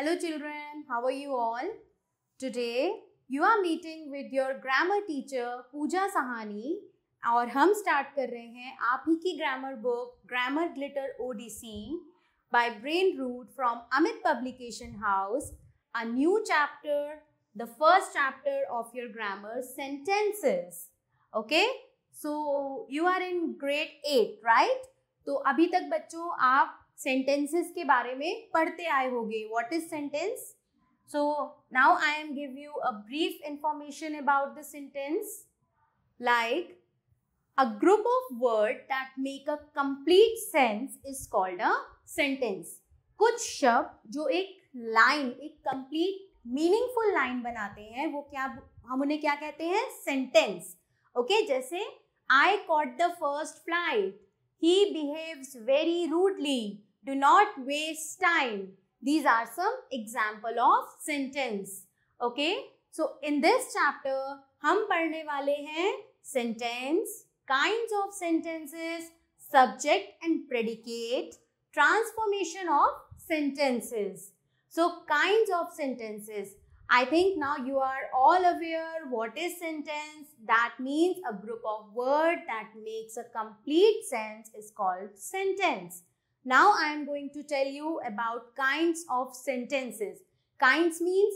Hello children, how are you all? Today you are meeting with your grammar teacher Pooja Sahani और हम start कर रहे हैं आप ही की grammar book Grammar Glitter ODC by Brain Root from Amit publication house a new chapter the first chapter of your grammar sentences okay so you are in grade eight right तो अभी तक बच्चों आप सेंटेंसेस के बारे में पढ़ते आए होंगे what is sentence so now I am give you a brief information about the sentence like a group of word that make a complete sense is called a sentence कुछ शब्द जो एक लाइन एक कंप्लीट मीनिंगफुल लाइन बनाते हैं वो क्या हम उन्हें क्या कहते हैं सेंटेंस ओके okay? जैसे I caught the first flight he behaves very rudely Do not waste time. These are some example of sentence. Okay. So in this chapter, हम पढ़ने वाले हैं sentence, kinds of sentences, subject and predicate, transformation of sentences. So kinds of sentences. I think now you are all aware what is sentence. That means a group of word that makes a complete sense is called sentence. Now I am going to tell you about kinds of sentences. Kinds means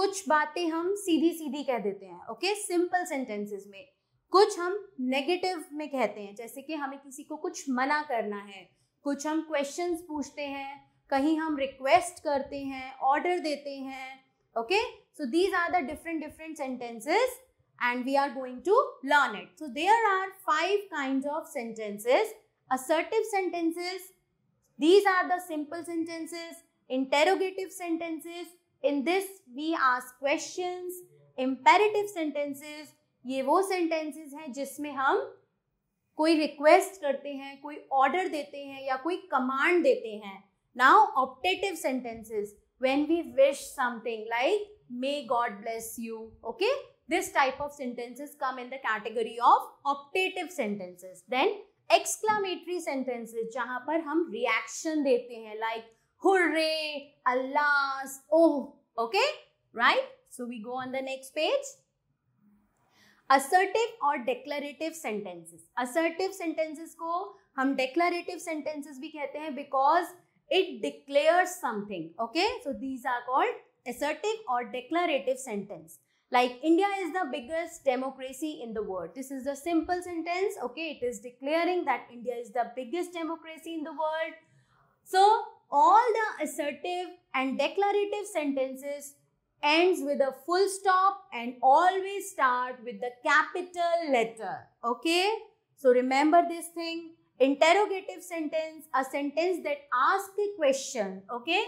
कुछ बातें हम सीधी सीधी कह देते हैं okay simple sentences में कुछ हम negative में कहते हैं जैसे कि हमें किसी को कुछ मना करना है कुछ हम क्वेश्चंस पूछते हैं कहीं हम रिक्वेस्ट करते हैं ऑर्डर देते हैं okay so these are the different different sentences and we are going to learn it so there are five kinds of sentences assertive sentences These are the simple sentences, interrogative sentences. In this, we ask questions. Imperative sentences, ये वो sentences हैं जिसमें हम कोई request करते हैं कोई order देते हैं या कोई command देते हैं Now, optative sentences, when we wish something like, may God bless you, okay? This type of sentences come in the category of optative sentences. Then, exclamatory sentences जहां पर हम रिएक्शन देते हैं like hurray alas oh okay right so we go on the next page assertive और declarative sentences assertive sentences को हम declarative sentences भी कहते हैं because it declares something okay so these are called assertive और declarative sentence like India is the biggest democracy in the world. This is the simple sentence, okay? It is declaring that India is the biggest democracy in the world. So, all the assertive and declarative sentences ends with a full stop and always start with the capital letter, okay? So, remember this thing. Interrogative sentence, a sentence that asks a question, okay?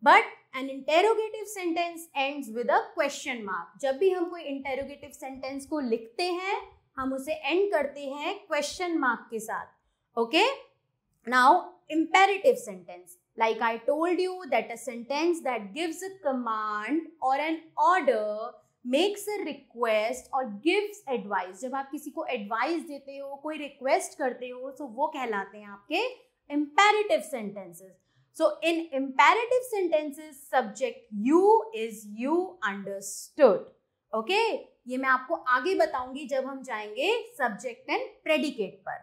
But an interrogative sentence ends with a question mark जब भी हम कोई interrogative sentence को लिखते हैं हम उसे and करते हैं क्वेश्चन मार्क के साथ okay now imperative sentence like i told you that a sentence that gives a command or an order makes a request or gives advice जब आप किसी को advice देते हो कोई request करते हो तो वो कहलाते हैं आपके imperative sentences So in imperative sentences, subject you is you understood. Okay, ये मैं आपको आगे बताऊंगी जब हम जाएंगे सब्जेक्ट एंड प्रेडिकेट पर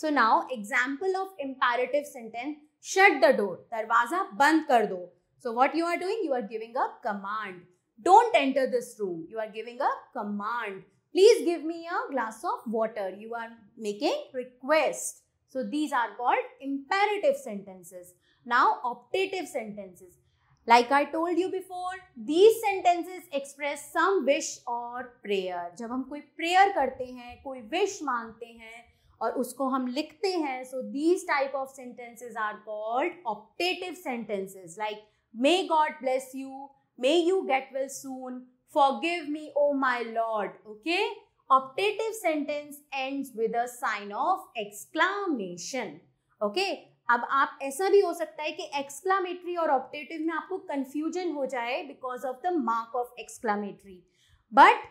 so now example of imperative sentence shut the door दरवाजा बंद कर दो so what you are doing you are giving a command don't enter this room you are giving a command please give me a glass of water you are making request So these are called imperative sentences. Now optative sentences. Like I told you before, these sentences express some wish or prayer. jab hum koi prayer karte hain koi wish mangte hain और उसको हम लिखते हैं so these type of sentences are called optative sentences like may God bless you, may you get well soon, forgive me, oh my Lord. Okay? Optative sentence ends with a sign of exclamation okay अब आप ऐसा भी हो सकता है कि exclamatory और optative में आपको कंफ्यूजन हो जाए because of the mark of exclamatory but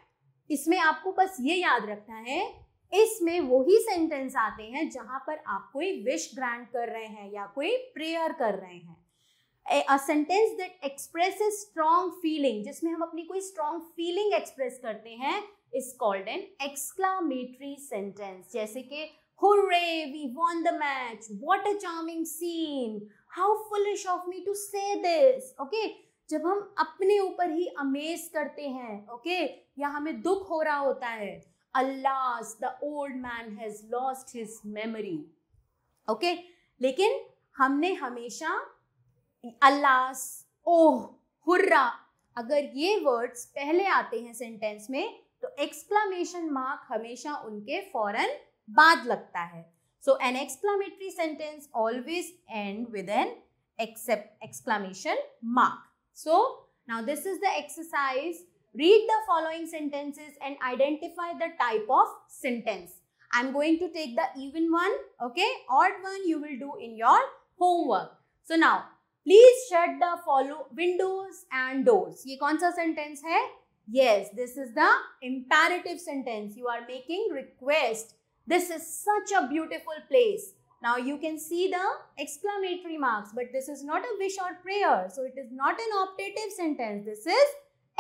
इसमें आपको बस ये याद रखना है इसमें वही सेंटेंस आते हैं जहां पर आप कोई विश ग्रांट कर रहे हैं या कोई प्रेयर कर रहे हैं a sentence that express strong feeling जिसमें हम अपनी कोई स्ट्रांग फीलिंग एक्सप्रेस करते हैं is called an exclamatory sentence. जैसे कि Hooray, we won the match. What a charming scene. How foolish of me to say this. Okay? जब हम अपने ऊपर ही अमेज करते हैं ओके okay? या हमें दुख हो रहा होता है alas the old man has lost his memory okay लेकिन हमने हमेशा अल्लास ओह हुर्रा अगर ये वर्ड्स पहले आते हैं सेंटेंस में तो एक्सप्लामेशन मार्क हमेशा उनके फॉरन बाद लगता है so an exclamatory sentence always end with an except exclamation mark so now this is the exercise read the following sentences and identify the type of sentence I am going to take the even one okay odd one you will do in your homework so now please shut the follow windows and doors ये कौन सा sentence है Yes, this is the imperative sentence. You are making request. This is such a beautiful place. Now you can see the exclamatory marks, but this is not a wish or prayer. So it is not an optative sentence. This is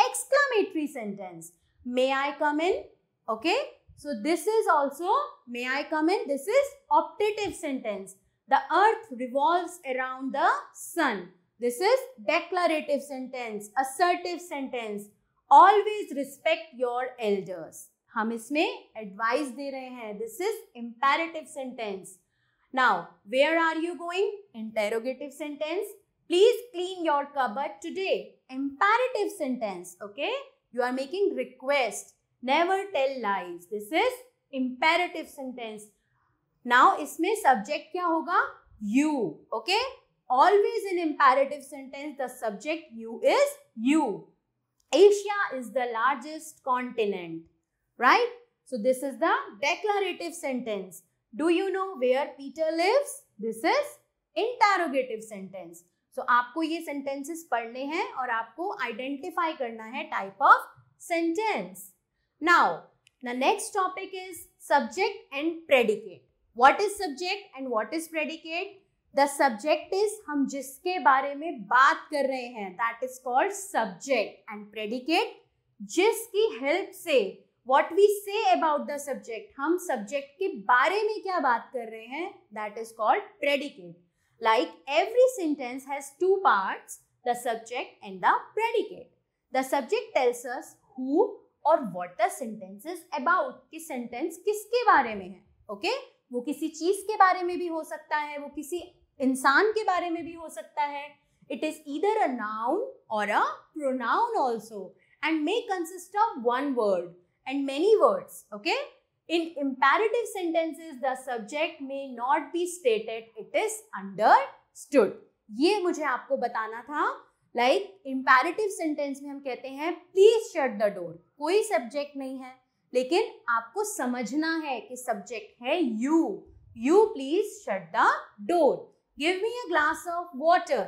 exclamatory sentence. May I come in? Okay. So this is also may I come in? This is optative sentence. The earth revolves around the sun. This is declarative sentence, assertive sentence. Always respect your elders हम इसमें advice दे रहे हैं this is imperative sentence now where are you going interrogative sentence please clean your cupboard today imperative sentence okay you are making request never tell lies this is imperative sentence now इसमें subject क्या होगा you okay always in imperative sentence the subject you is you Asia is the largest continent, right? So this is the declarative sentence. Do you know where Peter lives? This is interrogative sentence. So आपको ये sentences पढ़ने हैं और आपको identify करना है type of sentence. Now, the next topic is subject and predicate. What is subject and what is predicate? The subject is हम जिसके बारे में बात कर रहे हैं that is called subject and predicate जिसकी हेल्प से what we say about the subject हम सब्जेक्ट के बारे में क्या बात कर रहे हैं that is called predicate like every sentence has two part the subject and the predicate the subject tells us who और what the sentence is about कि सेंटेंस किसके बारे में है ओके okay? वो किसी चीज के बारे में भी हो सकता है वो किसी इंसान के बारे में भी हो सकता है it is either a noun और a pronoun also and may consist of one word and many words okay in In imperative the subject may not be stated it is understood ये मुझे आपको बताना था like imperative sentence में हम कहते हैं प्लीज शट द डोर कोई सब्जेक्ट नहीं है लेकिन आपको समझना है कि सब्जेक्ट है you you please shut the door give me a glass of water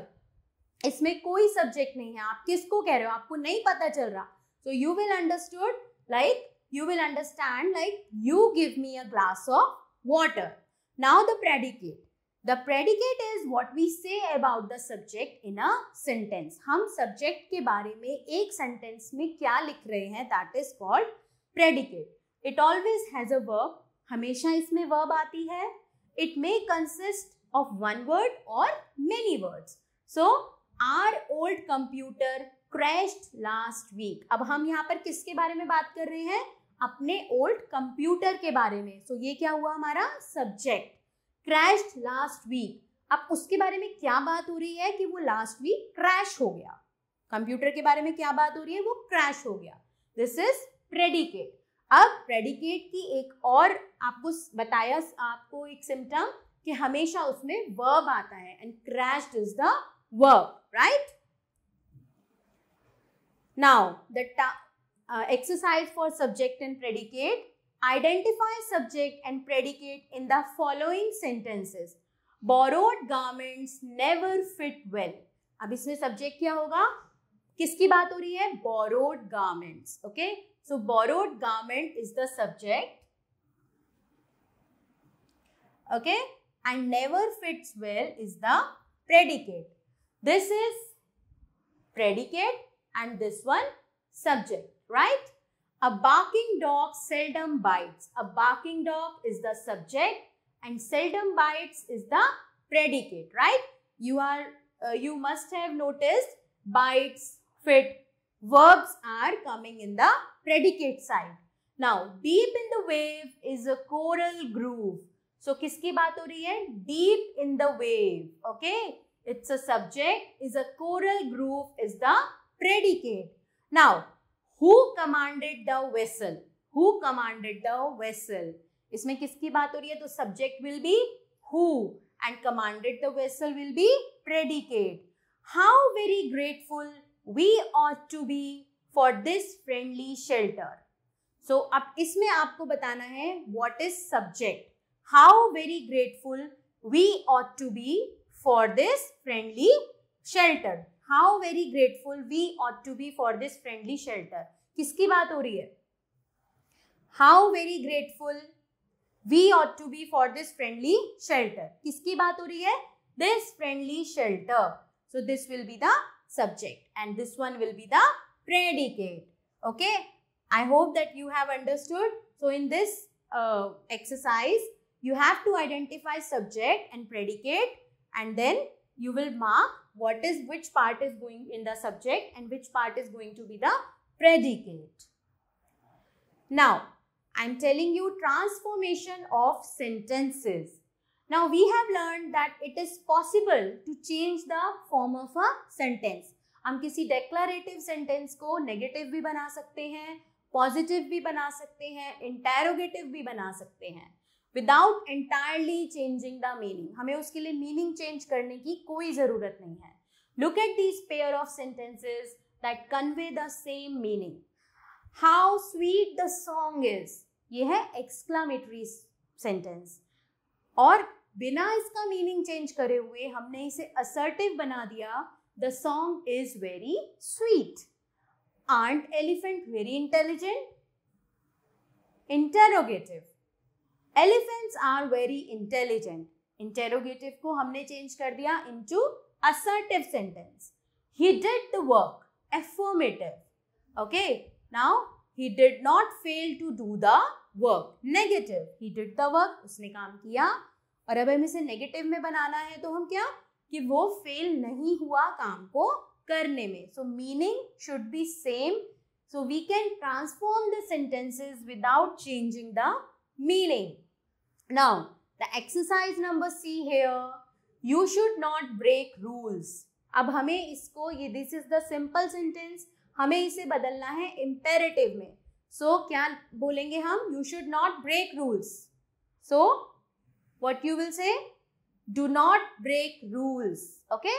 इसमें कोई सब्जेक्ट नहीं है आप किसको कह रहे हो आपको नहीं पता चल रहा so you will understood like you will understand like you give me a glass of water now the predicate the predicate is what we say about the subject in a sentence हम subject के बारे में एक sentence में क्या लिख रहे हैं that is called predicate it always has a verb हमेशा इसमें वर्ब आती है it may consist of one word or many words. So our old computer crashed last week. अब हम यहाँ पर किसके बारे में बात कर रहे हैं अपने ओल्ड कंप्यूटर के बारे में सो so, ये क्या हुआ हमारा सब्जेक्ट क्रैश लास्ट वीक अब उसके बारे में क्या बात हो रही है कि वो लास्ट वीक क्रैश हो गया कंप्यूटर के बारे में क्या बात हो रही है वो क्रैश हो गया दिस इज प्रेडिकेट अब प्रेडिकेट की एक और आपको बताया आपको एक सिम्टम कि हमेशा उसमें वर्ब आता है and crash is the verb right now the exercise for subject and predicate identify subject and predicate in the following sentences borrowed garments never fit well अब इसमें सब्जेक्ट क्या होगा किसकी बात हो रही है borrowed garments okay so borrowed garment is the subject okay and never fits well is the predicate. This is predicate and this one subject, right? A barking dog seldom bites. A barking dog is the subject and seldom bites is the predicate, right? You are, uh, you must have noticed bites, fit, verbs are coming in the predicate side. Now, deep in the wave is a coral groove. So so, किसकी बात हो रही है deep in the wave okay it's a subject is a coral groove is the predicate now who commanded the vessel who commanded the vessel इसमें किसकी बात हो रही है तो subject will be who and commanded the vessel will be predicate how very grateful we ought to be for this friendly shelter so अब इसमें आपको बताना है what is subject how very grateful we ought to be for this friendly shelter. How very grateful we ought to be for this friendly shelter. किसकी बात हो रही है how very grateful we ought to this friendly shelter. Friendly shelter किसकी बात हो रही है this friendly shelter so this will be the subject and this predicate okay i hope that you have understood so in this uh, exercise you have to identify subject and predicate and then you will mark what is which part is going in the subject and which part is going to be the predicate. Now, I am telling you transformation of sentences. Now, we have learned that it is possible to change the form of a sentence. हम किसी declarative sentence को negative भी बना सकते हैं positive भी बना सकते हैं भी बना सकते हैं without entirely changing the meaning हमें उसके लिए मीनिंग चेंज करने की कोई ज़रूरत नहीं है look at these pair of sentences that convey the same meaning how sweet the song is ये है एक्सक्लामेटरी सेंटेंस और बिना इसका मीनिंग चेंज करे हुए हमने इसे असर्टिव बना दिया the song is very sweet aren't elephant very intelligent interrogative elephants are very intelligent interrogative को हमने चेंज कर दिया into assertive sentence he did the work affirmative okay now he did not fail to do the work negative he did the work उसने काम किया और अब हमें इसे नेगेटिव में बनाना है तो हम क्या कि वो फेल नहीं हुआ काम को करने में so meaning should be same so we can transform the sentences without changing the meaning Now, the exercise number C here. You should not break rules. अब हमें इसको ये this is the simple sentence हमें इसे बदलना है imperative में सो so, क्या बोलेंगे हम you should not break rules so what you will say do not break rules okay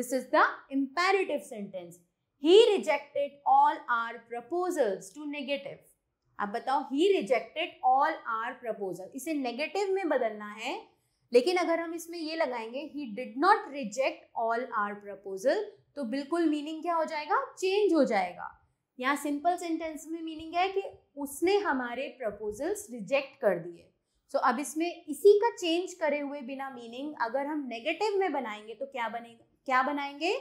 this is the imperative sentence he rejected all our proposals to negative आप बताओ he rejected all our proposal इसे नेगेटिव में बदलना है लेकिन अगर हम इसमें ये लगाएंगे he did not reject all our proposal तो बिल्कुल मीनिंग क्या हो जाएगा चेंज हो जाएगा यहाँ सिंपल सेंटेंस में मीनिंग है कि उसने हमारे प्रपोजल्स रिजेक्ट कर दिए सो so, अब इसमें इसी का चेंज करे हुए बिना मीनिंग अगर हम नेगेटिव में बनाएंगे तो क्या बनेगा क्या बनाएंगे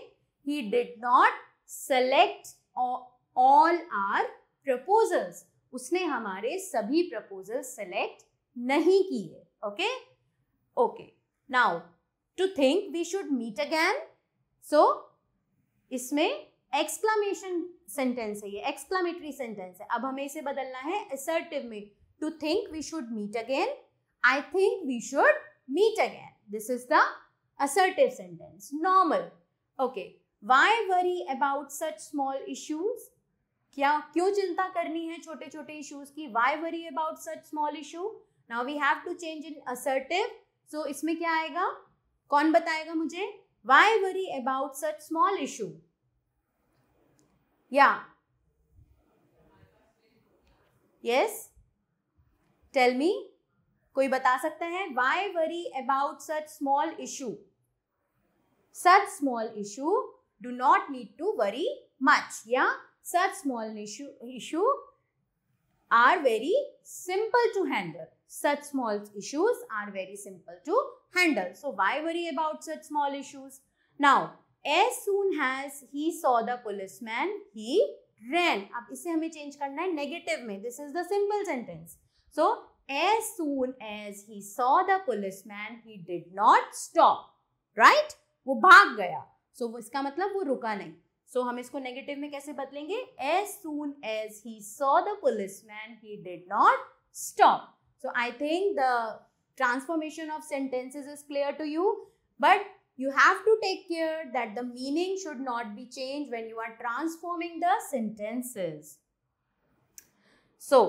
he did not select all our proposals उसने हमारे सभी प्रपोजल सेलेक्ट नहीं किए okay okay now to think we should meet again so इसमें एक्सक्लामेशन सेंटेंस है ये एक्सक्लामेटरी सेंटेंस है अब हमें इसे बदलना है असर्टिव में to think we should meet again I think we should meet again this is the assertive sentence normal okay why worry about such small issues क्या क्यों चिंता करनी है छोटे छोटे इश्यूज की why worry about such small issue now we have to change in assertive so इसमें क्या आएगा कौन बताएगा मुझे why worry about such small issue या यस टेल मी कोई बता सकता है why worry about such small issue such small issue do not need to worry much या Such small issue, issue are very simple to handle. Such small issues are very simple to handle. So why worry about such small issues? Now, as soon as he saw the policeman, he ran. अब इसे हमें change करना है negative में. This is the simple sentence. So, as soon as he saw the policeman, he did not stop. Right? वो भाग गया. So, इसका मतलब वो रुका नहीं. सो so, हम इसको नेगेटिव में कैसे बदलेंगे as soon as he saw the policeman he did not stop so I think the transformation of sentences is clear to you but you have to take care that the meaning should not be changed when you are transforming the sentences. So,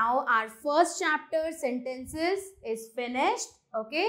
now our first chapter sentences is finished. Okay.